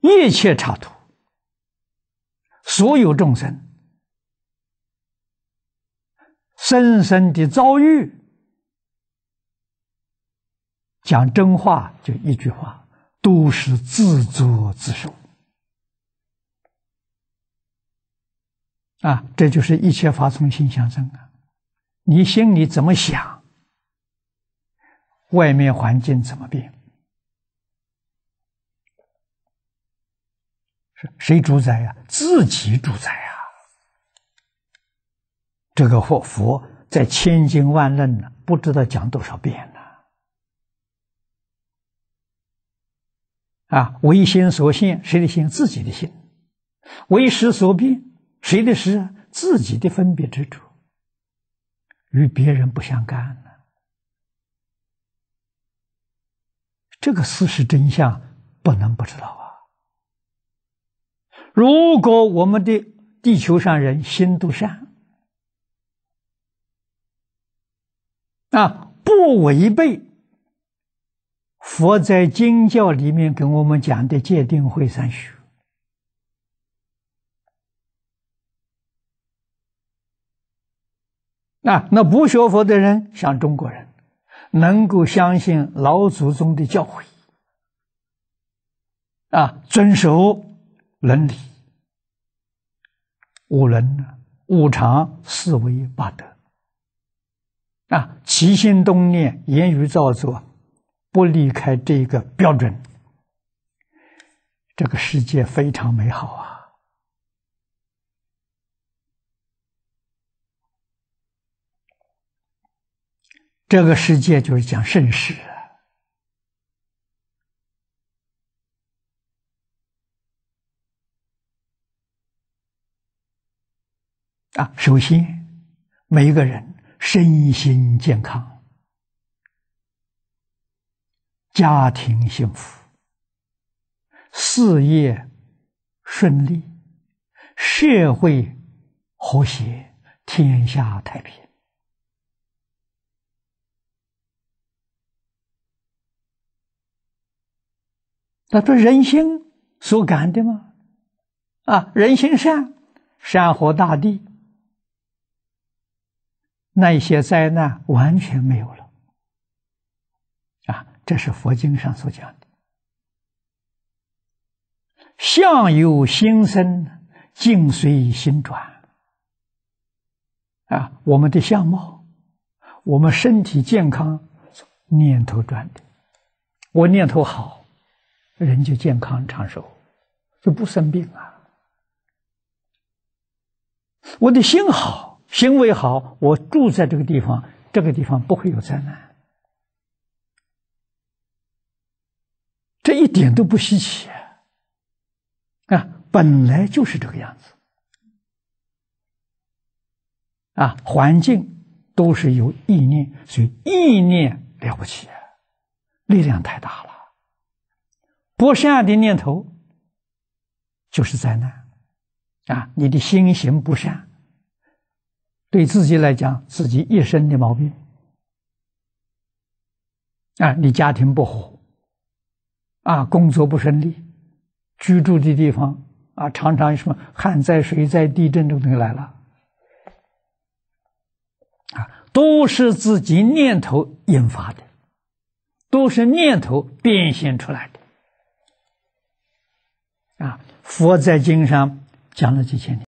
一切插图，所有众生生生的遭遇，讲真话就一句话，都是自作自受啊！这就是一切法从心想生啊！你心里怎么想，外面环境怎么变。谁主宰呀？自己主宰啊！这个祸福在千经万论呢，不知道讲多少遍了。啊，为心所现，谁的心？自己的心；为识所变，谁的识？自己的分别之处，与别人不相干呢。这个事实真相不能不知道啊！如果我们的地球上人心都善，啊，不违背佛在经教里面跟我们讲的戒定慧三学，啊，那不学佛的人，像中国人，能够相信老祖宗的教诲，啊，遵守。伦理，五伦五常四维八德，啊，齐心动念，言语造作，不离开这个标准，这个世界非常美好啊！这个世界就是讲盛世。啊，首先，每一个人身心健康，家庭幸福，事业顺利，社会和谐，天下太平。他说：“人心所感的嘛，啊，人心善，山河大地。”那一些灾难完全没有了，啊！这是佛经上所讲的。相由心生，境随心转。啊，我们的相貌，我们身体健康，念头转的。我念头好，人就健康长寿，就不生病啊。我的心好。行为好，我住在这个地方，这个地方不会有灾难，这一点都不稀奇啊！本来就是这个样子，啊，环境都是有意念，所以意念了不起，力量太大了。不善的念头就是灾难，啊，你的心行不善。对自己来讲，自己一身的毛病啊，你家庭不和，啊，工作不顺利，居住的地方啊，常常什么旱灾、水灾、地震这种东西来了，啊，都是自己念头引发的，都是念头变现出来的，啊，佛在经上讲了几千年。